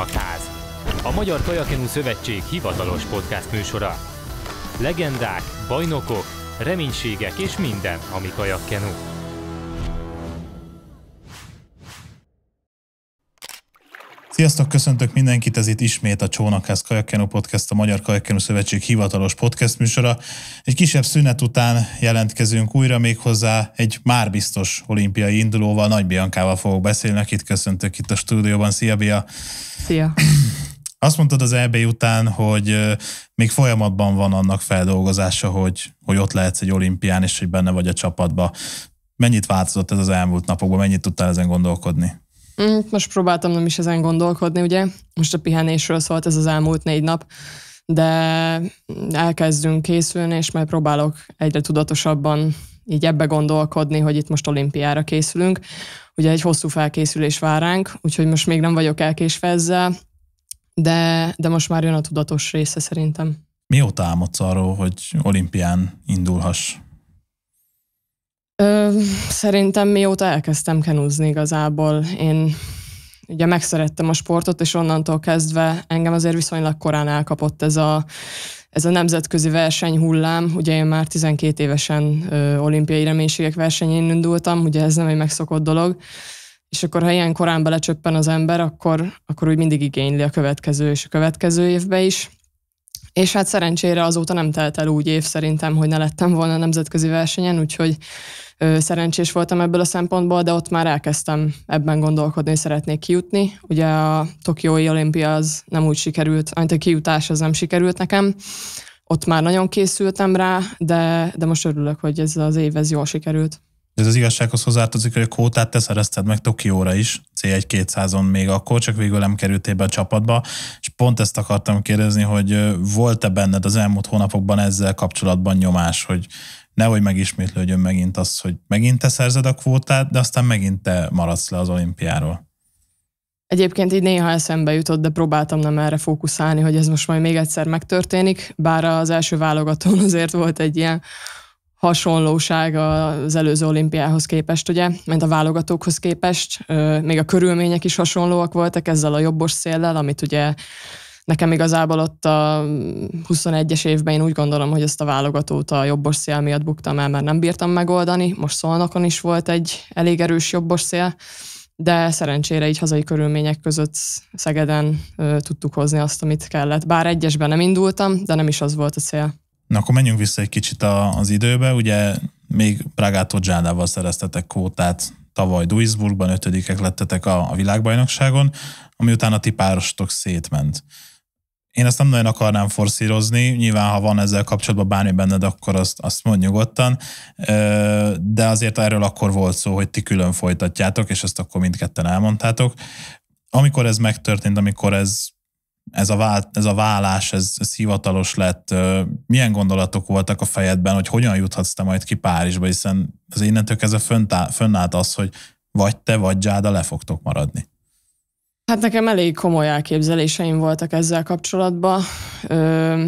Csarnokház, a Magyar Kajakenú Szövetség hivatalos podcast műsora. Legendák, bajnokok, reménységek és minden, ami Kajakkenú. Sziasztok, köszöntök mindenkit, ez itt ismét a Csónakház Kajakkenu Podcast, a Magyar Kajakkenu Szövetség hivatalos podcast műsora. Egy kisebb szünet után jelentkezünk újra még hozzá egy már biztos olimpiai indulóval, Nagy Biankával fogok beszélni, akit köszöntök itt a stúdióban. Szia, Bia! Szia! Azt mondtad az EB után, hogy még folyamatban van annak feldolgozása, hogy, hogy ott lehetsz egy olimpián, és hogy benne vagy a csapatba. Mennyit változott ez az elmúlt napokban, mennyit tudtál ezen gondolkodni? Mm, most próbáltam nem is ezen gondolkodni, ugye? Most a pihenésről szólt ez az elmúlt négy nap, de elkezdünk készülni, és majd próbálok egyre tudatosabban így ebbe gondolkodni, hogy itt most olimpiára készülünk. Ugye egy hosszú felkészülés vár ránk, úgyhogy most még nem vagyok elkésve ezzel, de, de most már jön a tudatos része szerintem. Mióta álmodsz arról, hogy olimpián indulhass? Ö, szerintem mióta elkezdtem kenúzni igazából, én ugye megszerettem a sportot, és onnantól kezdve engem azért viszonylag korán elkapott ez a, ez a nemzetközi verseny hullám. Ugye én már 12 évesen ö, olimpiai reménységek versenyén indultam, ugye ez nem egy megszokott dolog, és akkor ha ilyen korán belecsöppen az ember, akkor, akkor úgy mindig igényli a következő és a következő évbe is. És hát szerencsére azóta nem telt el úgy év szerintem, hogy ne lettem volna a nemzetközi versenyen, úgyhogy ö, szerencsés voltam ebből a szempontból, de ott már elkezdtem ebben gondolkodni, hogy szeretnék kijutni. Ugye a Tokiói olimpia az nem úgy sikerült, amit a kijutás az nem sikerült nekem. Ott már nagyon készültem rá, de, de most örülök, hogy ez az év ez jól sikerült. Ez az igazsághoz hozzátartozik, hogy a kótát te szerezted meg Tokióra is, C1 200 még akkor, csak végül nem kerültél be a csapatba, és pont ezt akartam kérdezni, hogy volt-e benned az elmúlt hónapokban ezzel kapcsolatban nyomás, hogy nehogy megismétlődjön megint az, hogy megint te szerzed a kvótát, de aztán megint te maradsz le az olimpiáról. Egyébként így néha eszembe jutott, de próbáltam nem erre fókuszálni, hogy ez most majd még egyszer megtörténik, bár az első válogatón azért volt egy ilyen hasonlóság az előző olimpiához képest, ugye, mint a válogatókhoz képest. Még a körülmények is hasonlóak voltak ezzel a jobbos széllel, amit ugye nekem igazából ott a 21-es évben én úgy gondolom, hogy ezt a válogatót a jobbos szél miatt buktam el, mert nem bírtam megoldani. Most Szolnokon is volt egy elég erős jobbos szél, de szerencsére így hazai körülmények között Szegeden ö, tudtuk hozni azt, amit kellett. Bár egyesben nem indultam, de nem is az volt a cél. Na akkor menjünk vissza egy kicsit a, az időbe, ugye még Pragától Zsádával szereztetek kvótát, tavaly Duisburgban ötödikek lettetek a, a világbajnokságon, ami utána ti párostok szétment. Én ezt nem nagyon akarnám forszírozni, nyilván ha van ezzel kapcsolatban bármi benned, akkor azt, azt mond nyugodtan, de azért erről akkor volt szó, hogy ti külön folytatjátok, és ezt akkor mindketten elmondtátok. Amikor ez megtörtént, amikor ez ez a, vált, ez a vállás, ez, ez hivatalos lett. Milyen gondolatok voltak a fejedben, hogy hogyan juthatsz te majd ki Párizsba, hiszen az innentől kezdve fönnállt fönn az, hogy vagy te, vagy Zsáda le fogtok maradni. Hát nekem elég komoly elképzeléseim voltak ezzel kapcsolatban. Ö,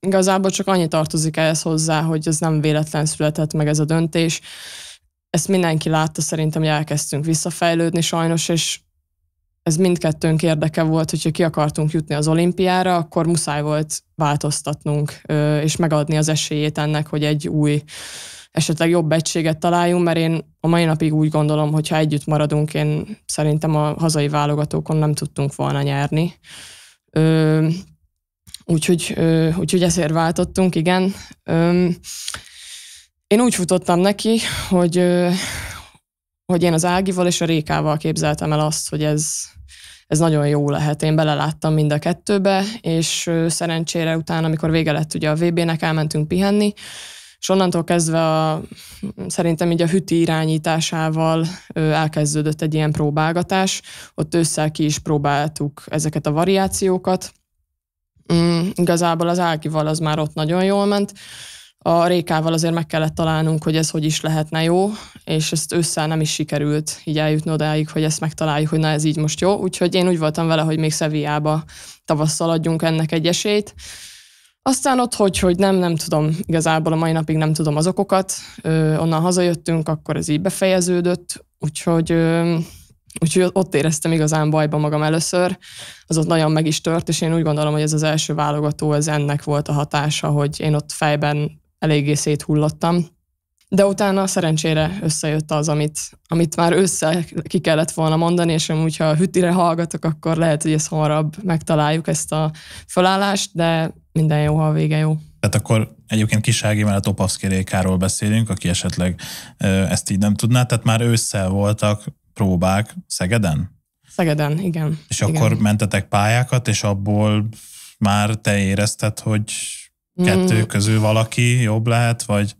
igazából csak annyi tartozik ehhez hozzá, hogy ez nem véletlen született meg ez a döntés. Ezt mindenki látta, szerintem, hogy elkezdtünk visszafejlődni sajnos, és ez mindkettőnk érdeke volt, hogyha ki akartunk jutni az olimpiára, akkor muszáj volt változtatnunk, és megadni az esélyét ennek, hogy egy új, esetleg jobb egységet találjunk, mert én a mai napig úgy gondolom, hogy ha együtt maradunk, én szerintem a hazai válogatókon nem tudtunk volna nyerni. Úgyhogy, úgyhogy ezért váltottunk, igen. Én úgy futottam neki, hogy, hogy én az Ágival és a Rékával képzeltem el azt, hogy ez, ez nagyon jó lehet. Én beleláttam mind a kettőbe, és szerencsére utána, amikor vége lett ugye a VB-nek, elmentünk pihenni, és onnantól kezdve a, szerintem így a hüti irányításával elkezdődött egy ilyen próbálgatás. Ott össze ki is próbáltuk ezeket a variációkat. Mm, igazából az Ákival az már ott nagyon jól ment a Rékával azért meg kellett találnunk, hogy ez hogy is lehetne jó, és ezt össze nem is sikerült így eljutni odáig, hogy ezt megtaláljuk, hogy na ez így most jó. Úgyhogy én úgy voltam vele, hogy még Szeviába tavasszal adjunk ennek egy esélyt. Aztán ott, hogy, hogy nem, nem tudom, igazából a mai napig nem tudom az okokat. Ö, onnan hazajöttünk, akkor ez így befejeződött, úgyhogy, ö, úgyhogy ott éreztem igazán bajba magam először. Az ott nagyon meg is tört, és én úgy gondolom, hogy ez az első válogató, ez ennek volt a hatása, hogy én ott fejben eléggé széthullottam. De utána szerencsére összejött az, amit, amit már össze ki kellett volna mondani, és amúgy, ha hütire hallgatok, akkor lehet, hogy ezt hamarabb megtaláljuk ezt a felállást, de minden jó, ha a vége jó. Tehát akkor egyébként Kisági mellett Opavszki Rékáról beszélünk, aki esetleg ezt így nem tudná, tehát már ősszel voltak próbák Szegeden? Szegeden, igen. És igen. akkor mentetek pályákat, és abból már te érezted, hogy kettő mm. közül valaki jobb lehet, vagy?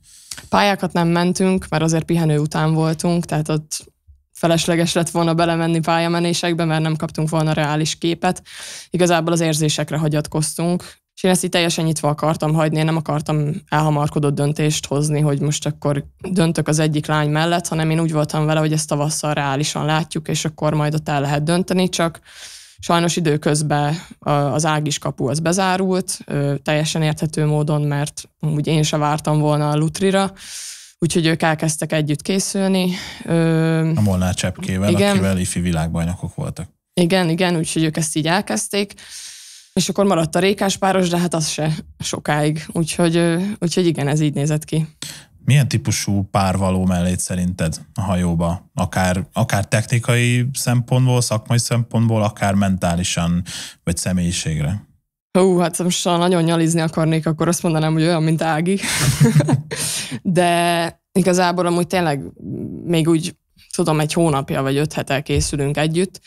Pályákat nem mentünk, mert azért pihenő után voltunk, tehát ott felesleges lett volna belemenni pályamenésekbe, mert nem kaptunk volna reális képet. Igazából az érzésekre hagyatkoztunk, és én ezt így teljesen nyitva akartam hagyni, én nem akartam elhamarkodott döntést hozni, hogy most akkor döntök az egyik lány mellett, hanem én úgy voltam vele, hogy ezt tavasszal reálisan látjuk, és akkor majd ott el lehet dönteni, csak Sajnos időközben az Ágis kapu az bezárult, teljesen érthető módon, mert úgy én se vártam volna a Lutrira, úgyhogy ők elkezdtek együtt készülni. A Molnár Csepkével, igen. akivel ifi világbajnokok voltak. Igen, igen, úgyhogy ők ezt így elkezdték. És akkor maradt a rékás páros, de hát az se sokáig. Úgyhogy, úgyhogy igen, ez így nézett ki. Milyen típusú párvaló mellét szerinted a hajóba? Akár, akár technikai szempontból, szakmai szempontból, akár mentálisan, vagy személyiségre? Hú, hát most ha nagyon nyalizni akarnék, akkor azt mondanám, hogy olyan, mint Ági. De igazából amúgy tényleg még úgy, tudom, egy hónapja vagy öt hete készülünk együtt,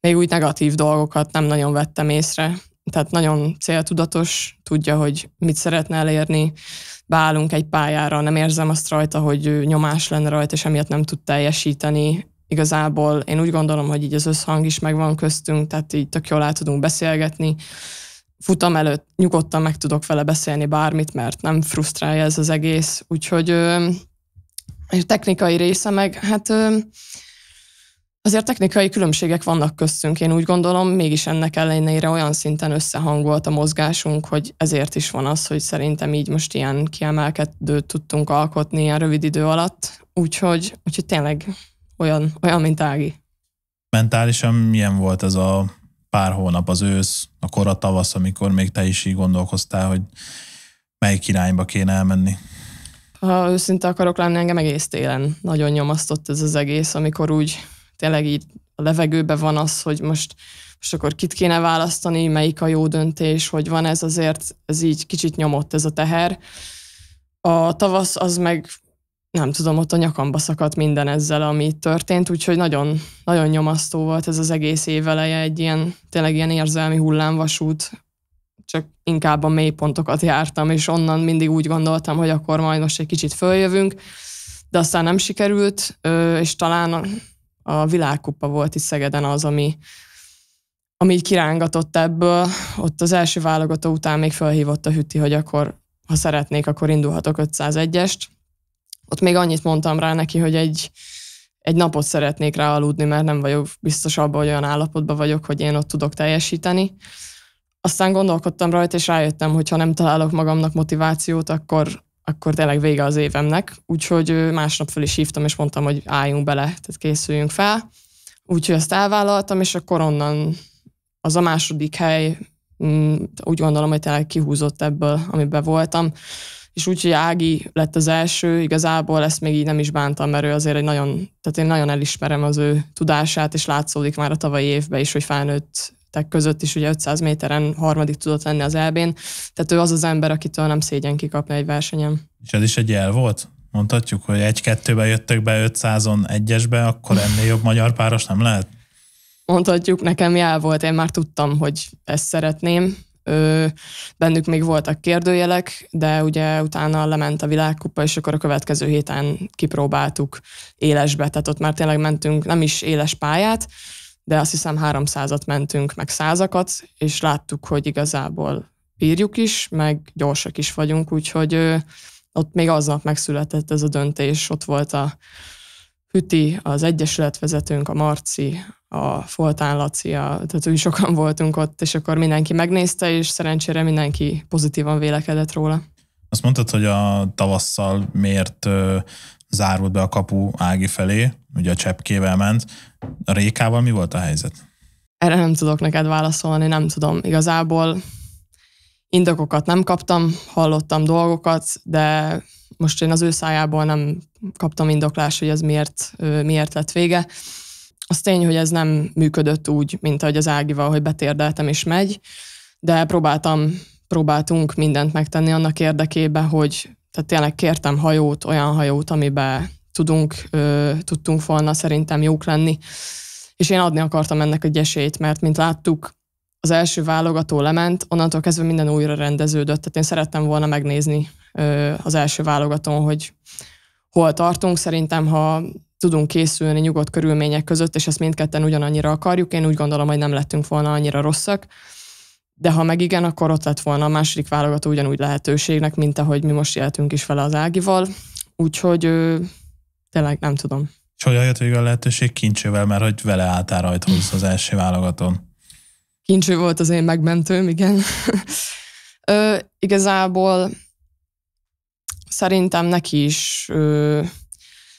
még úgy negatív dolgokat nem nagyon vettem észre tehát nagyon céltudatos, tudja, hogy mit szeretne elérni, beállunk egy pályára, nem érzem azt rajta, hogy nyomás lenne rajta, és emiatt nem tud teljesíteni. Igazából én úgy gondolom, hogy így az összhang is megvan köztünk, tehát így tök jól át tudunk beszélgetni. Futam előtt nyugodtan meg tudok vele beszélni bármit, mert nem frusztrálja ez az egész. Úgyhogy és a technikai része meg, hát Azért technikai különbségek vannak köztünk, én úgy gondolom, mégis ennek ellenére olyan szinten összehangolt a mozgásunk, hogy ezért is van az, hogy szerintem így most ilyen kiemelkedőt tudtunk alkotni ilyen rövid idő alatt, úgyhogy, úgyhogy tényleg olyan, olyan, mint Ági. Mentálisan milyen volt ez a pár hónap az ősz, a kora tavasz, amikor még te is így gondolkoztál, hogy melyik irányba kéne elmenni? Ha őszinte akarok lenni, engem egész télen nagyon nyomasztott ez az egész, amikor úgy tényleg így a levegőben van az, hogy most, most akkor kit kéne választani, melyik a jó döntés, hogy van ez azért, ez így kicsit nyomott ez a teher. A tavasz az meg nem tudom, ott a nyakamba szakadt minden ezzel, ami történt, úgyhogy nagyon, nagyon nyomasztó volt ez az egész éveleje, egy ilyen, tényleg ilyen érzelmi hullámvasút, csak inkább a mélypontokat jártam, és onnan mindig úgy gondoltam, hogy akkor majd most egy kicsit följövünk, de aztán nem sikerült, és talán a világkupa volt itt Szegeden az, ami, ami így kirángatott ebből. Ott az első válogató után még felhívott a Hüti, hogy akkor, ha szeretnék, akkor indulhatok 501-est. Ott még annyit mondtam rá neki, hogy egy, egy napot szeretnék rá aludni, mert nem vagyok biztos abban, hogy olyan állapotban vagyok, hogy én ott tudok teljesíteni. Aztán gondolkodtam rajta, és rájöttem, hogy ha nem találok magamnak motivációt, akkor, akkor tényleg vége az évemnek, úgyhogy másnap föl is hívtam, és mondtam, hogy álljunk bele, tehát készüljünk fel. Úgyhogy ezt elvállaltam, és akkor onnan az a második hely, mm, úgy gondolom, hogy tényleg kihúzott ebből, amiben voltam. És úgy, hogy Ági lett az első, igazából ezt még így nem is bántam, mert ő azért egy nagyon, tehát én nagyon elismerem az ő tudását, és látszódik már a tavalyi évben is, hogy felnőtt tek között is, ugye 500 méteren harmadik tudott lenni az elbén, tehát ő az az ember, akitől nem szégyen kikapni egy versenyen. És ez is egy jel volt? Mondhatjuk, hogy egy-kettőbe jöttök be 500-on egyesbe, akkor ennél jobb magyar páros nem lehet? Mondhatjuk, nekem jel volt, én már tudtam, hogy ezt szeretném, Ö, bennük még voltak kérdőjelek, de ugye utána lement a világkupa, és akkor a következő héten kipróbáltuk élesbe, tehát ott már tényleg mentünk nem is éles pályát, de azt hiszem háromszázat mentünk, meg százakat, és láttuk, hogy igazából bírjuk is, meg gyorsak is vagyunk, úgyhogy ott még aznap megszületett ez a döntés, ott volt a Hüti, az egyesületvezetőnk, a Marci, a Foltán Laci, a, tehát úgy sokan voltunk ott, és akkor mindenki megnézte, és szerencsére mindenki pozitívan vélekedett róla. Azt mondtad, hogy a tavasszal miért zárult be a kapu Ági felé, ugye a cseppkével ment. A Rékával mi volt a helyzet? Erre nem tudok neked válaszolni, nem tudom. Igazából indokokat nem kaptam, hallottam dolgokat, de most én az ő szájából nem kaptam indoklást, hogy ez miért, miért lett vége. Az tény, hogy ez nem működött úgy, mint ahogy az Ágival, hogy betérdeltem és megy, de próbáltam, próbáltunk mindent megtenni annak érdekében, hogy tehát tényleg kértem hajót, olyan hajót, amiben tudunk, tudtunk volna szerintem jók lenni. És én adni akartam ennek egy esélyt, mert mint láttuk, az első válogató lement, onnantól kezdve minden újra rendeződött. Tehát én szerettem volna megnézni az első válogatón, hogy hol tartunk. Szerintem, ha tudunk készülni nyugodt körülmények között, és ezt mindketten ugyanannyira akarjuk, én úgy gondolom, hogy nem lettünk volna annyira rosszak. De ha meg igen, akkor ott lett volna a második válogató ugyanúgy lehetőségnek, mint ahogy mi most éltünk is vele az Ágival. Úgyhogy Tényleg nem tudom. És hogy jött végül a lehetőség kincsővel, mert hogy vele álltál rajta az első válogatón? Kincső volt az én megmentőm, igen. ö, igazából szerintem neki is ö,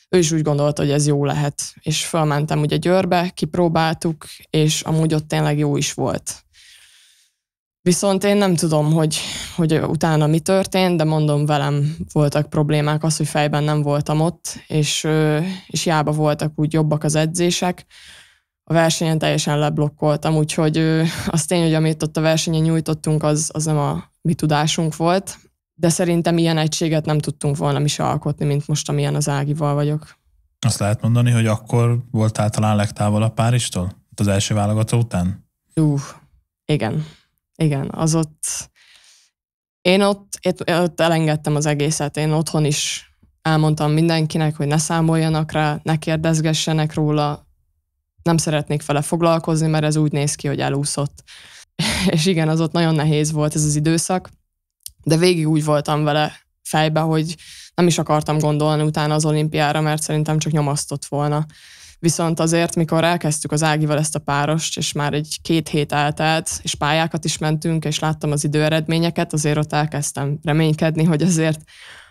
ő is úgy gondolta, hogy ez jó lehet. És fölmentem ugye Győrbe, kipróbáltuk, és amúgy ott tényleg jó is volt. Viszont én nem tudom, hogy, hogy utána mi történt, de mondom, velem voltak problémák, az, hogy fejben nem voltam ott, és, és jába voltak úgy jobbak az edzések. A versenyen teljesen leblokkoltam, úgyhogy az tény, hogy amit ott a versenyen nyújtottunk, az, az nem a mi tudásunk volt, de szerintem ilyen egységet nem tudtunk volna mi se alkotni, mint most, amilyen az Ágival vagyok. Azt lehet mondani, hogy akkor voltál talán legtávolabb Párizstól? Az első válogató után? Ú, igen. Igen, az ott... Én ott, ott, ott elengedtem az egészet, én otthon is elmondtam mindenkinek, hogy ne számoljanak rá, ne kérdezgessenek róla, nem szeretnék vele foglalkozni, mert ez úgy néz ki, hogy elúszott. És igen, az ott nagyon nehéz volt ez az időszak, de végig úgy voltam vele fejbe, hogy nem is akartam gondolni utána az olimpiára, mert szerintem csak nyomasztott volna. Viszont azért, mikor elkezdtük az Ágival ezt a párost, és már egy két hét eltelt, és pályákat is mentünk, és láttam az időeredményeket, azért ott elkezdtem reménykedni, hogy azért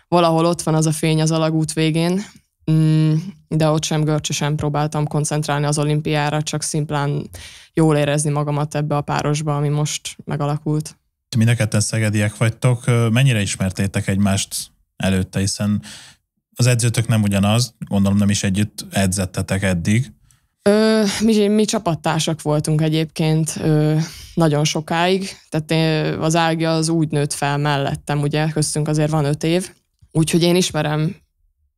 valahol ott van az a fény az alagút végén, mm, de ott sem görcsösen próbáltam koncentrálni az olimpiára, csak szimplán jól érezni magamat ebbe a párosba, ami most megalakult. Mind a ketten szegediek vagytok, mennyire ismertétek egymást előtte, hiszen az edzőtök nem ugyanaz, gondolom nem is együtt edzettetek eddig. Ö, mi, mi csapattársak voltunk egyébként ö, nagyon sokáig, tehát én, az Ági az úgy nőtt fel mellettem, ugye köztünk azért van öt év, úgyhogy én ismerem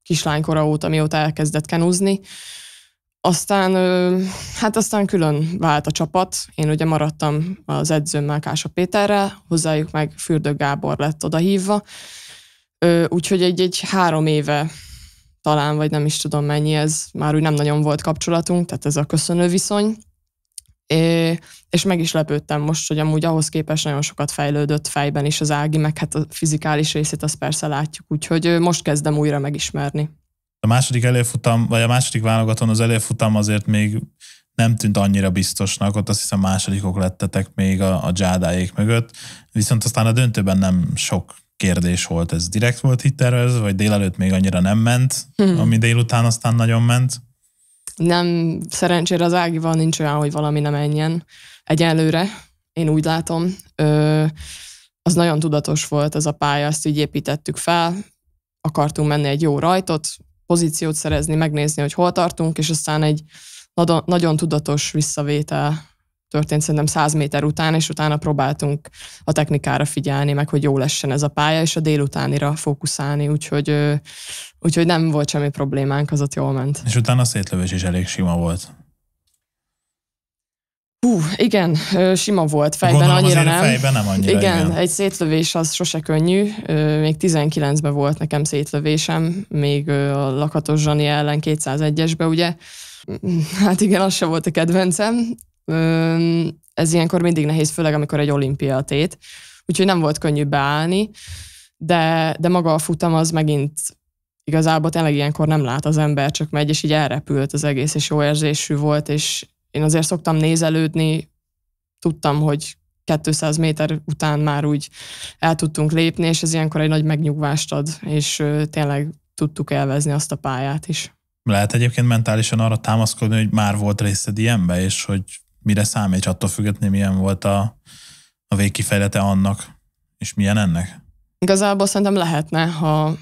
kislánykora óta, mióta elkezdett kenúzni. Aztán, ö, hát aztán külön vált a csapat, én ugye maradtam az edzőmmel Kása Péterrel, hozzájuk meg Fürdő Gábor lett oda hívva, Úgyhogy egy, egy három éve talán, vagy nem is tudom mennyi, ez már úgy nem nagyon volt kapcsolatunk, tehát ez a köszönő viszony. É, és meg is lepődtem most, hogy amúgy ahhoz képest nagyon sokat fejlődött fejben is az Ági, meg hát a fizikális részét azt persze látjuk, úgyhogy most kezdem újra megismerni. A második előfutam, vagy a második válogatón az előfutam azért még nem tűnt annyira biztosnak, ott azt hiszem másodikok lettetek még a, a dzsádáék mögött, viszont aztán a döntőben nem sok kérdés volt, ez direkt volt itt tervezve, vagy délelőtt még annyira nem ment, hmm. ami délután aztán nagyon ment? Nem, szerencsére az Ágival nincs olyan, hogy valami nem menjen. Egyelőre, én úgy látom. Ö, az nagyon tudatos volt ez a pálya, ezt így építettük fel, akartunk menni egy jó rajtot, pozíciót szerezni, megnézni, hogy hol tartunk, és aztán egy nagyon, nagyon tudatos visszavétel történt szerintem 100 méter után, és utána próbáltunk a technikára figyelni, meg hogy jó lessen ez a pálya, és a délutánira fókuszálni, úgyhogy, úgyhogy nem volt semmi problémánk, az ott jól ment. És utána a szétlövés is elég sima volt. Hú, igen, sima volt, fejben Gondolom annyira nem. fejben nem annyira. Igen, igen, egy szétlövés az sose könnyű. Még 19-ben volt nekem szétlövésem, még a Lakatos Zsani ellen 201-esbe, ugye. Mm, hát igen, az se volt a kedvencem, ez ilyenkor mindig nehéz, főleg amikor egy olimpia tét. Úgyhogy nem volt könnyű beállni, de, de maga a futam az megint igazából tényleg ilyenkor nem lát az ember, csak megy, és így elrepült az egész, és jó érzésű volt, és én azért szoktam nézelődni, tudtam, hogy 200 méter után már úgy el tudtunk lépni, és ez ilyenkor egy nagy megnyugvást ad, és tényleg tudtuk elvezni azt a pályát is. Lehet egyébként mentálisan arra támaszkodni, hogy már volt részed ilyenbe, és hogy mire számít, attól függetlenül milyen volt a, a végkifejlete annak, és milyen ennek? Igazából szerintem lehetne, ha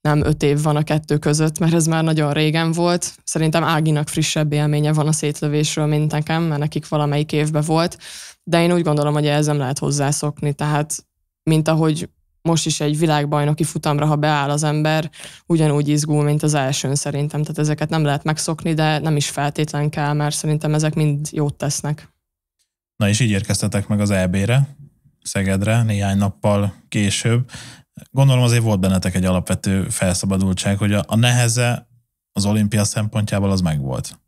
nem öt év van a kettő között, mert ez már nagyon régen volt. Szerintem Áginak frissebb élménye van a szétlövésről, mint nekem, mert nekik valamelyik évbe volt, de én úgy gondolom, hogy ezem nem lehet hozzászokni, tehát mint ahogy most is egy világbajnoki futamra, ha beáll az ember, ugyanúgy izgul, mint az elsőn szerintem. Tehát ezeket nem lehet megszokni, de nem is feltétlen kell, mert szerintem ezek mind jót tesznek. Na és így érkeztetek meg az EB-re, Szegedre néhány nappal később. Gondolom azért volt bennetek egy alapvető felszabadultság, hogy a, a neheze az olimpia szempontjából az megvolt.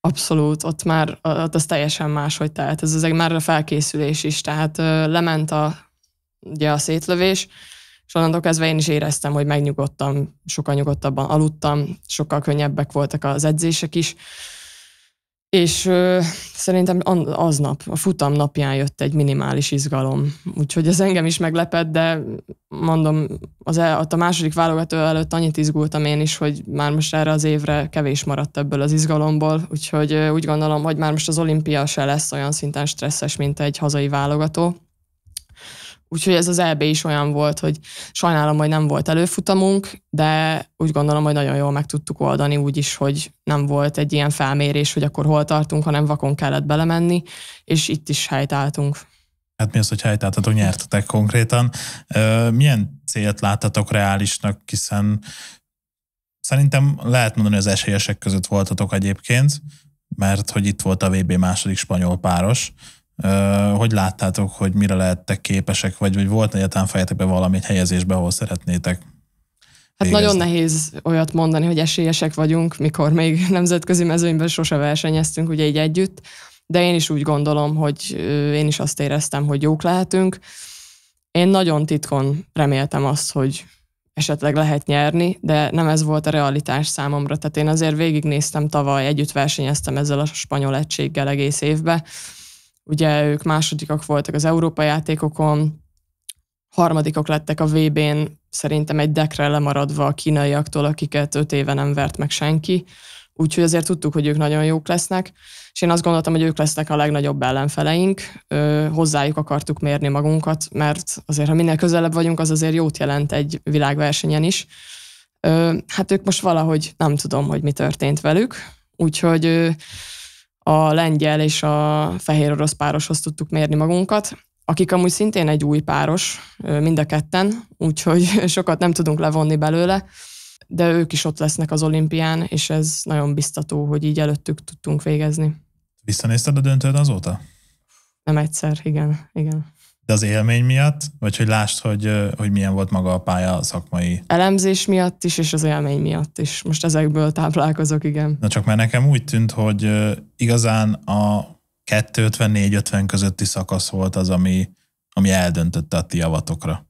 Abszolút, ott már ott az teljesen hogy tehát Ez az egy már a felkészülés is, tehát ö, lement a ugye a szétlövés, és onnantól kezdve én is éreztem, hogy megnyugodtam, sokkal nyugodtabban aludtam, sokkal könnyebbek voltak az edzések is, és ö, szerintem aznap, a futam napján jött egy minimális izgalom. Úgyhogy ez engem is meglepett, de mondom, az el, ott a második válogató előtt annyit izgultam én is, hogy már most erre az évre kevés maradt ebből az izgalomból, úgyhogy ö, úgy gondolom, hogy már most az olimpia se lesz olyan szinten stresszes, mint egy hazai válogató. Úgyhogy ez az EB is olyan volt, hogy sajnálom, hogy nem volt előfutamunk, de úgy gondolom, hogy nagyon jól meg tudtuk oldani úgy is, hogy nem volt egy ilyen felmérés, hogy akkor hol tartunk, hanem vakon kellett belemenni, és itt is helytáltunk. Hát mi az, hogy helytáltatok, nyertetek konkrétan. Milyen célt láttatok reálisnak, hiszen szerintem lehet mondani, hogy az esélyesek között voltatok egyébként, mert hogy itt volt a VB második spanyol páros, hogy láttátok, hogy mire lehettek képesek, vagy, vagy volt egyáltalán fejetekben valami helyezésbe, ahol szeretnétek Hát végezni. nagyon nehéz olyat mondani, hogy esélyesek vagyunk, mikor még nemzetközi mezőnyben sose versenyeztünk ugye így együtt, de én is úgy gondolom, hogy én is azt éreztem, hogy jók lehetünk. Én nagyon titkon reméltem azt, hogy esetleg lehet nyerni, de nem ez volt a realitás számomra. Tehát én azért végignéztem tavaly, együtt versenyeztem ezzel a spanyol egységgel egész évben, ugye ők másodikak voltak az Európa játékokon, harmadikok lettek a vb n szerintem egy dekre lemaradva a kínaiaktól, akiket öt éve nem vert meg senki, úgyhogy azért tudtuk, hogy ők nagyon jók lesznek, és én azt gondoltam, hogy ők lesznek a legnagyobb ellenfeleink, Ö, hozzájuk akartuk mérni magunkat, mert azért, ha minél közelebb vagyunk, az azért jót jelent egy világversenyen is. Ö, hát ők most valahogy nem tudom, hogy mi történt velük, úgyhogy a lengyel és a fehér orosz pároshoz tudtuk mérni magunkat, akik amúgy szintén egy új páros, mind a ketten, úgyhogy sokat nem tudunk levonni belőle, de ők is ott lesznek az olimpián, és ez nagyon biztató, hogy így előttük tudtunk végezni. Visszanézted a döntőd azóta? Nem egyszer, igen, igen de az élmény miatt, vagy hogy lásd, hogy, hogy milyen volt maga a pálya a szakmai? Elemzés miatt is, és az élmény miatt is. Most ezekből táplálkozok, igen. Na csak mert nekem úgy tűnt, hogy igazán a 254-50 közötti szakasz volt az, ami, ami eldöntötte a ti javatokra.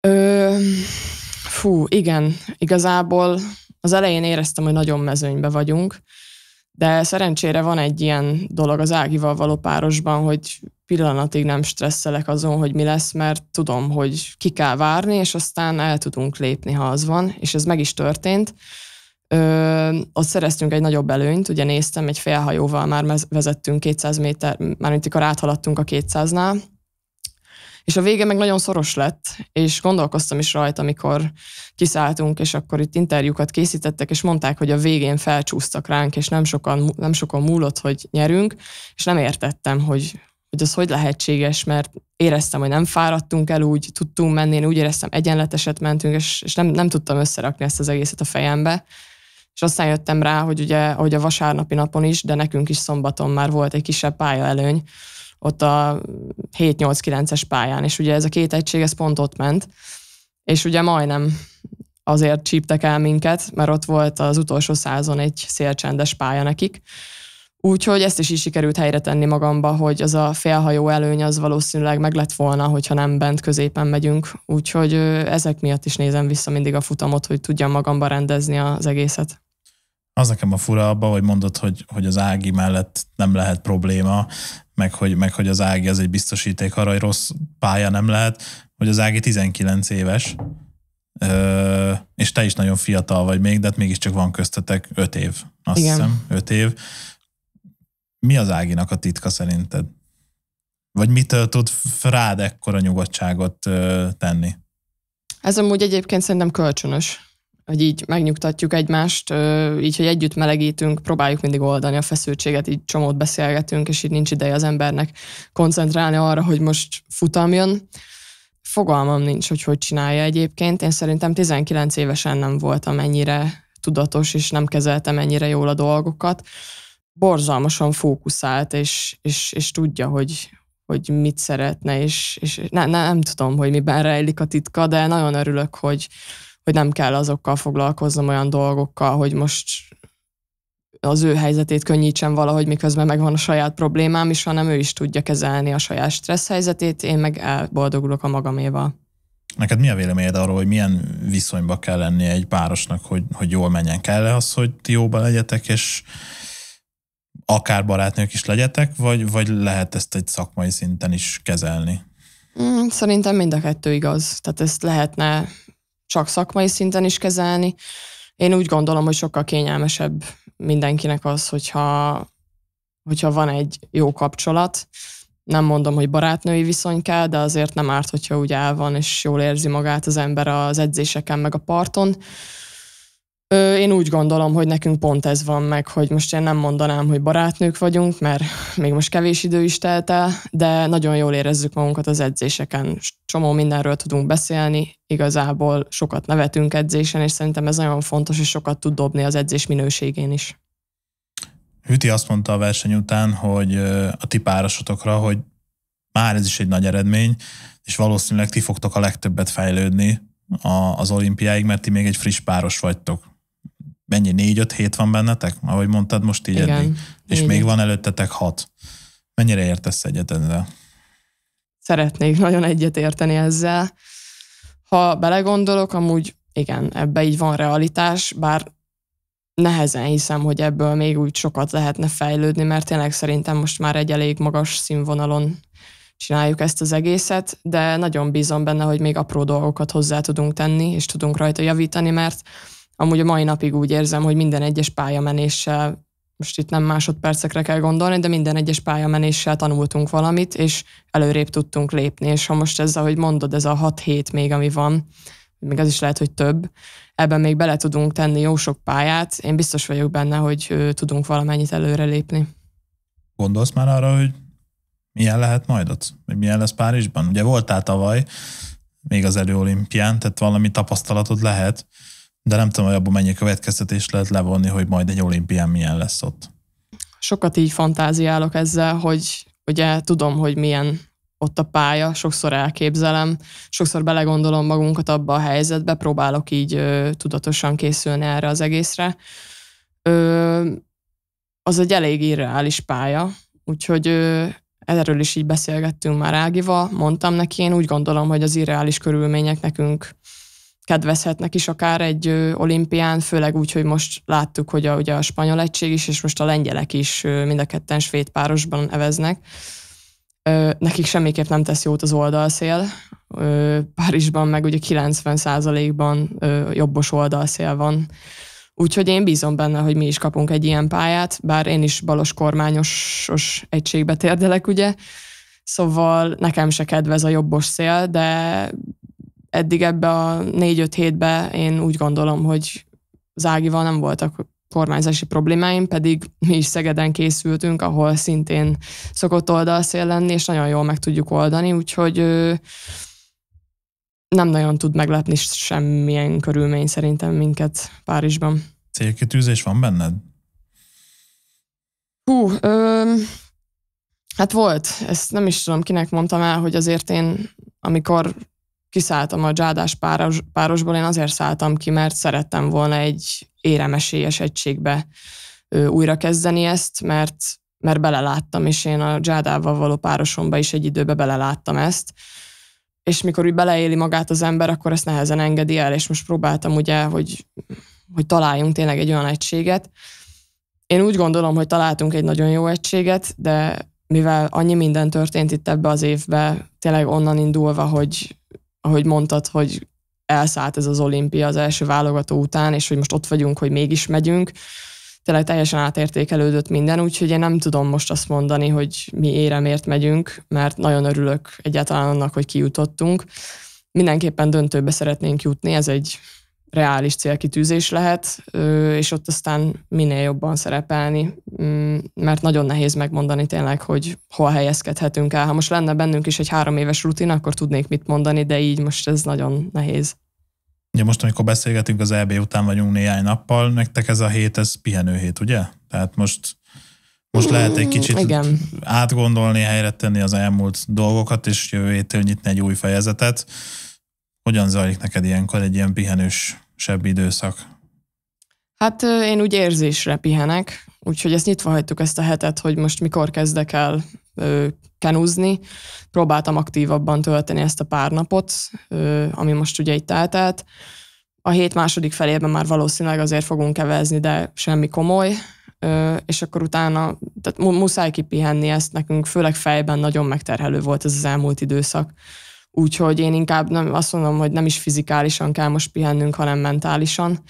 Ö, fú, igen. Igazából az elején éreztem, hogy nagyon mezőnybe vagyunk, de szerencsére van egy ilyen dolog az Ágival való párosban, hogy pillanatig nem stresszelek azon, hogy mi lesz, mert tudom, hogy ki kell várni, és aztán el tudunk lépni, ha az van, és ez meg is történt. Ö, ott szereztünk egy nagyobb előnyt, ugye néztem, egy félhajóval már vezettünk 200 méter, már mint akkor áthaladtunk a 200-nál, és a vége meg nagyon szoros lett, és gondolkoztam is rajta, amikor kiszálltunk, és akkor itt interjúkat készítettek, és mondták, hogy a végén felcsúsztak ránk, és nem sokan, nem sokan múlott, hogy nyerünk, és nem értettem, hogy, hogy az hogy lehetséges, mert éreztem, hogy nem fáradtunk el, úgy tudtunk menni, én úgy éreztem, egyenleteset mentünk, és, és nem, nem tudtam összerakni ezt az egészet a fejembe. És aztán jöttem rá, hogy ugye, ahogy a vasárnapi napon is, de nekünk is szombaton már volt egy kisebb pályaelőny, ott a 7-8-9-es pályán, és ugye ez a két egység, ez pont ott ment, és ugye majdnem azért csíptek el minket, mert ott volt az utolsó százon egy szélcsendes pálya nekik, Úgyhogy ezt is így sikerült helyre tenni magamba, hogy az a félhajó előny az valószínűleg meg lett volna, hogyha nem bent középen megyünk. Úgyhogy ezek miatt is nézem vissza mindig a futamot, hogy tudjam magamba rendezni az egészet. Az nekem a fura abba, hogy mondod, hogy, hogy az Ági mellett nem lehet probléma, meg hogy, meg hogy az Ági az egy biztosíték arra, hogy rossz pálya nem lehet, hogy az Ági 19 éves, Ö, és te is nagyon fiatal vagy még, de hát mégiscsak van köztetek 5 év, azt Igen. hiszem, 5 év. Mi az Áginak a titka szerinted? Vagy mitől tud rád ekkora nyugodtságot tenni? Ez amúgy egyébként szerintem kölcsönös hogy így megnyugtatjuk egymást, így, hogy együtt melegítünk, próbáljuk mindig oldani a feszültséget, így csomót beszélgetünk, és így nincs ideje az embernek koncentrálni arra, hogy most futam jön. Fogalmam nincs, hogy hogy csinálja egyébként. Én szerintem 19 évesen nem voltam ennyire tudatos, és nem kezeltem ennyire jól a dolgokat. Borzalmasan fókuszált, és, és, és tudja, hogy, hogy mit szeretne, és, és ne, ne, nem tudom, hogy miben rejlik a titka, de nagyon örülök, hogy, hogy nem kell azokkal foglalkoznom olyan dolgokkal, hogy most az ő helyzetét könnyítsen valahogy, miközben megvan a saját problémám is, hanem ő is tudja kezelni a saját stressz helyzetét, én meg elboldogulok a magaméval. Neked mi a véleményed arról, hogy milyen viszonyba kell lennie egy párosnak, hogy, hogy jól menjen? kell -e az, hogy ti jóban legyetek, és akár barátnők is legyetek, vagy, vagy lehet ezt egy szakmai szinten is kezelni? Mm, szerintem mind a kettő igaz. Tehát ezt lehetne csak szakmai szinten is kezelni. Én úgy gondolom, hogy sokkal kényelmesebb mindenkinek az, hogyha, hogyha van egy jó kapcsolat. Nem mondom, hogy barátnői viszony kell, de azért nem árt, hogyha úgy el van, és jól érzi magát az ember az edzéseken, meg a parton Ö, én úgy gondolom, hogy nekünk pont ez van meg, hogy most én nem mondanám, hogy barátnők vagyunk, mert még most kevés idő is telt el, de nagyon jól érezzük magunkat az edzéseken. Csomó mindenről tudunk beszélni, igazából sokat nevetünk edzésen, és szerintem ez nagyon fontos, és sokat tud dobni az edzés minőségén is. Hüti azt mondta a verseny után, hogy a ti párosotokra, hogy már ez is egy nagy eredmény, és valószínűleg ti fogtok a legtöbbet fejlődni az olimpiáig, mert ti még egy friss páros vagytok mennyi, négy-öt hét van bennetek? Ahogy mondtad most így Igen, eddig. És igen. még van előttetek hat. Mennyire értesz egyet ezzel? Szeretnék nagyon egyet érteni ezzel. Ha belegondolok, amúgy igen, ebbe így van realitás, bár nehezen hiszem, hogy ebből még úgy sokat lehetne fejlődni, mert tényleg szerintem most már egy elég magas színvonalon csináljuk ezt az egészet, de nagyon bízom benne, hogy még apró dolgokat hozzá tudunk tenni, és tudunk rajta javítani, mert amúgy a mai napig úgy érzem, hogy minden egyes pályamenéssel, most itt nem másodpercekre kell gondolni, de minden egyes pályamenéssel tanultunk valamit, és előrébb tudtunk lépni, és ha most ez, ahogy mondod, ez a 6 7 még, ami van, még az is lehet, hogy több, ebben még bele tudunk tenni jó sok pályát, én biztos vagyok benne, hogy tudunk valamennyit előrelépni. Gondolsz már arra, hogy milyen lehet majd ott? Vagy milyen lesz Párizsban? Ugye voltál tavaly, még az előolimpián, tehát valami tapasztalatod lehet de nem tudom, hogy abban mennyi következtetés lehet levonni, hogy majd egy olimpián milyen lesz ott. Sokat így fantáziálok ezzel, hogy ugye tudom, hogy milyen ott a pálya, sokszor elképzelem, sokszor belegondolom magunkat abba a helyzetbe, próbálok így ö, tudatosan készülni erre az egészre. Ö, az egy elég irreális pálya, úgyhogy ö, erről is így beszélgettünk már Ágival, mondtam neki, én úgy gondolom, hogy az irreális körülmények nekünk kedvezhetnek is akár egy olimpián, főleg úgy, hogy most láttuk, hogy a, ugye a spanyol egység is, és most a lengyelek is mind a ketten svéd párosban eveznek. Nekik semmiképp nem tesz jót az oldalszél. Párizsban meg ugye 90%-ban jobbos oldalszél van. Úgyhogy én bízom benne, hogy mi is kapunk egy ilyen pályát, bár én is balos kormányosos egységbe térdelek, ugye. Szóval nekem se kedvez a jobbos szél, de eddig ebbe a négy-öt hétbe én úgy gondolom, hogy Zágival nem voltak kormányzási problémáim, pedig mi is Szegeden készültünk, ahol szintén szokott oldalszél lenni, és nagyon jól meg tudjuk oldani, úgyhogy nem nagyon tud meglepni semmilyen körülmény szerintem minket Párizsban. Célkitűzés van benned? Hú, ö, hát volt. Ezt nem is tudom, kinek mondtam el, hogy azért én, amikor kiszálltam a dzsádás páros, párosból, én azért szálltam ki, mert szerettem volna egy éremesélyes egységbe újra kezdeni ezt, mert, mert beleláttam, és én a dzsádával való párosomba is egy időbe beleláttam ezt, és mikor úgy beleéli magát az ember, akkor ezt nehezen engedi el, és most próbáltam ugye, hogy, hogy találjunk tényleg egy olyan egységet. Én úgy gondolom, hogy találtunk egy nagyon jó egységet, de mivel annyi minden történt itt ebbe az évbe, tényleg onnan indulva, hogy ahogy mondtad, hogy elszállt ez az olimpia az első válogató után, és hogy most ott vagyunk, hogy mégis megyünk, tényleg teljesen átértékelődött minden, úgyhogy én nem tudom most azt mondani, hogy mi éremért megyünk, mert nagyon örülök egyáltalán annak, hogy kijutottunk. Mindenképpen döntőbe szeretnénk jutni, ez egy reális célkitűzés lehet, és ott aztán minél jobban szerepelni, mm, mert nagyon nehéz megmondani tényleg, hogy hol helyezkedhetünk el. Ha most lenne bennünk is egy három éves rutin, akkor tudnék mit mondani, de így most ez nagyon nehéz. Ugye most, amikor beszélgetünk, az EB után vagyunk néhány nappal, nektek ez a hét, ez pihenő hét, ugye? Tehát most, most mm, lehet egy kicsit Igen. átgondolni, helyre tenni az elmúlt dolgokat, és jövő héttől nyitni egy új fejezetet. Hogyan zajlik neked ilyenkor egy ilyen pihenős sebb időszak? Hát én úgy érzésre pihenek, úgyhogy ezt nyitva hagytuk ezt a hetet, hogy most mikor kezdek el ö, kenúzni. Próbáltam aktívabban tölteni ezt a pár napot, ö, ami most ugye itt eltelt. A hét második felében már valószínűleg azért fogunk kevezni, de semmi komoly, ö, és akkor utána, tehát muszáj kipihenni ezt nekünk, főleg fejben nagyon megterhelő volt ez az elmúlt időszak úgyhogy én inkább nem, azt mondom, hogy nem is fizikálisan kell most pihennünk, hanem mentálisan.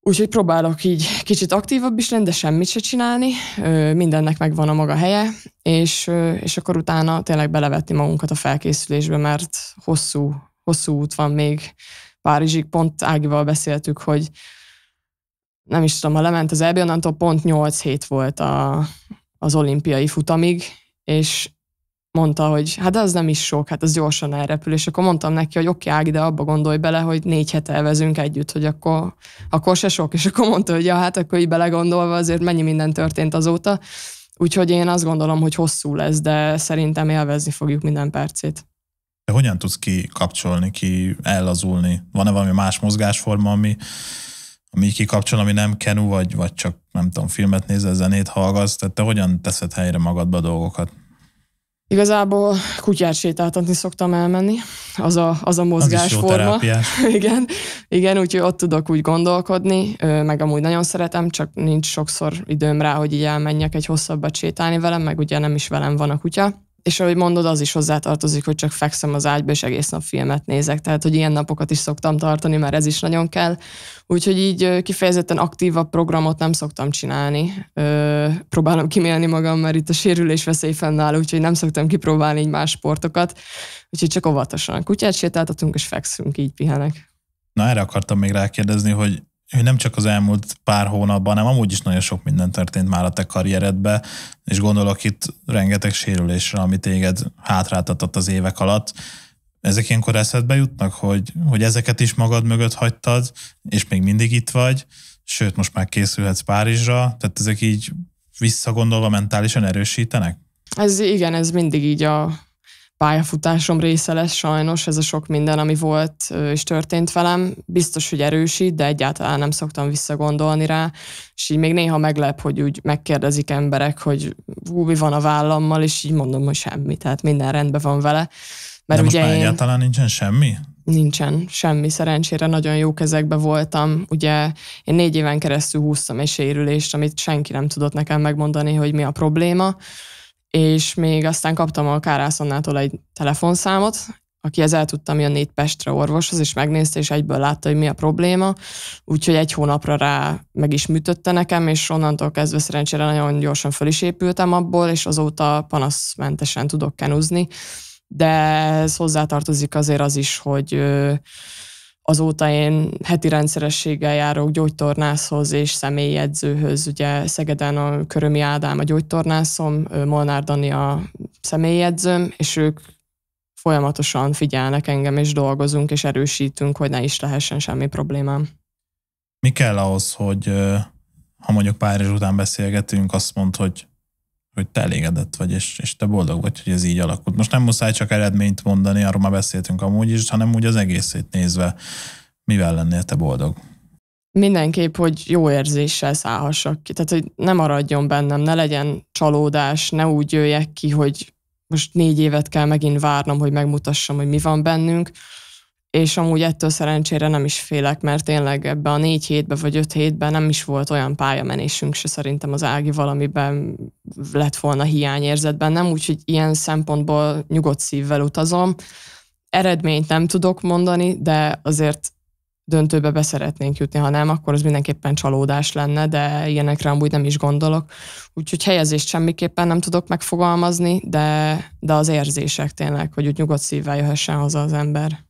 Úgyhogy próbálok így kicsit aktívabb is lenni, de semmit se csinálni, mindennek megvan a maga helye, és, és akkor utána tényleg belevetni magunkat a felkészülésbe, mert hosszú, hosszú út van még Párizsig. Pont Ágival beszéltük, hogy nem is tudom, ha lement az EB, onnantól pont 8 hét volt a, az olimpiai futamig, és mondta, hogy hát az nem is sok, hát az gyorsan elrepül, és akkor mondtam neki, hogy oké, okay, de abba gondolj bele, hogy négy hete elvezünk együtt, hogy akkor, akkor se sok, és akkor mondta, hogy ja, hát akkor így belegondolva azért mennyi minden történt azóta, úgyhogy én azt gondolom, hogy hosszú lesz, de szerintem élvezni fogjuk minden percét. De hogyan tudsz ki kapcsolni, ki ellazulni? Van-e valami más mozgásforma, ami, ami kikapcsol, ami nem kenu, vagy, vagy csak nem tudom, filmet nézel, zenét hallgatsz, tehát te hogyan teszed helyre magadba a dolgokat? Igazából kutyát sétáltatni szoktam elmenni, az a, az a mozgásforma. Az igen, igen, úgyhogy ott tudok úgy gondolkodni, meg amúgy nagyon szeretem, csak nincs sokszor időm rá, hogy így elmenjek egy hosszabbat sétálni velem, meg ugye nem is velem van a kutya és ahogy mondod, az is hozzátartozik, hogy csak fekszem az ágyba, és egész nap filmet nézek. Tehát, hogy ilyen napokat is szoktam tartani, mert ez is nagyon kell. Úgyhogy így kifejezetten aktívabb programot nem szoktam csinálni. Ö, próbálom kimélni magam, mert itt a sérülés veszély fennáll, úgyhogy nem szoktam kipróbálni így más sportokat. Úgyhogy csak óvatosan. Kutyát sétáltatunk, és fekszünk, így pihenek. Na erre akartam még rákérdezni, hogy hogy nem csak az elmúlt pár hónapban, hanem amúgy is nagyon sok minden történt már a te karrieredbe, és gondolok itt rengeteg sérülésre, ami téged hátráltatott az évek alatt. Ezek ilyenkor eszedbe jutnak, hogy, hogy ezeket is magad mögött hagytad, és még mindig itt vagy, sőt, most már készülhetsz Párizsra, tehát ezek így visszagondolva mentálisan erősítenek? Ez igen, ez mindig így a pályafutásom része lesz sajnos, ez a sok minden, ami volt és történt velem. Biztos, hogy erősít, de egyáltalán nem szoktam visszagondolni rá, és így még néha meglep, hogy úgy megkérdezik emberek, hogy hú, mi van a vállammal, és így mondom, hogy semmi, tehát minden rendben van vele. Mert de ugye most már én... egyáltalán nincsen semmi? Nincsen semmi, szerencsére nagyon jó kezekbe voltam. Ugye én négy éven keresztül húztam egy sérülést, amit senki nem tudott nekem megmondani, hogy mi a probléma és még aztán kaptam a Kárászonnától egy telefonszámot, aki el tudtam jönni itt Pestre orvoshoz, és megnézte, és egyből látta, hogy mi a probléma. Úgyhogy egy hónapra rá meg is műtötte nekem, és onnantól kezdve szerencsére nagyon gyorsan föl is épültem abból, és azóta panaszmentesen tudok kenúzni. De ez hozzátartozik azért az is, hogy Azóta én heti rendszerességgel járok gyógytornászhoz és személyedzőhöz. Ugye Szegeden a Körömi Ádám a gyógytornászom, Molnár Dani a személyedzőm, és ők folyamatosan figyelnek engem, és dolgozunk, és erősítünk, hogy ne is lehessen semmi problémám. Mi kell ahhoz, hogy ha mondjuk Párizs után beszélgetünk, azt mond, hogy hogy te elégedett vagy, és, és te boldog vagy, hogy ez így alakult. Most nem muszáj csak eredményt mondani, arról már beszéltünk amúgy is, hanem úgy az egészét nézve, mivel lennél te boldog? Mindenképp, hogy jó érzéssel szállhassak ki. Tehát, hogy ne maradjon bennem, ne legyen csalódás, ne úgy jöjjek ki, hogy most négy évet kell megint várnom, hogy megmutassam, hogy mi van bennünk, és amúgy ettől szerencsére nem is félek, mert tényleg ebbe a négy hétbe vagy öt hétbe nem is volt olyan pályamenésünk se szerintem az Ági valamiben lett volna nem úgy, hogy ilyen szempontból nyugodt szívvel utazom. Eredményt nem tudok mondani, de azért döntőbe beszeretnénk jutni, ha nem, akkor az mindenképpen csalódás lenne, de ilyenekre amúgy nem is gondolok. Úgyhogy helyezést semmiképpen nem tudok megfogalmazni, de, de az érzések tényleg, hogy úgy nyugodt szívvel jöhessen haza az ember.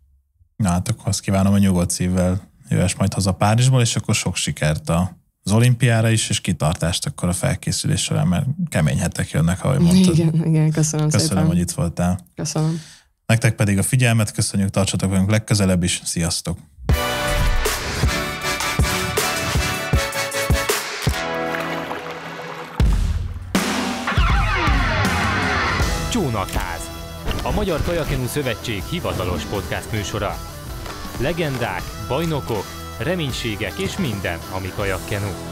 Na hát akkor azt kívánom, a nyugodt szívvel jöves majd haza Párizsból, és akkor sok sikert a az olimpiára is, és kitartást akkor a felkészülés során, mert kemény hetek jönnek, ahogy mondtad. Igen, igen, köszönöm, köszönöm szépen. Köszönöm, hogy itt voltál. Köszönöm. Nektek pedig a figyelmet, köszönjük, tartsatok velünk legközelebb is, sziasztok! Csónakár a Magyar Kajakenú Szövetség hivatalos podcast műsora. Legendák, bajnokok, reménységek és minden, ami Kajakkenú.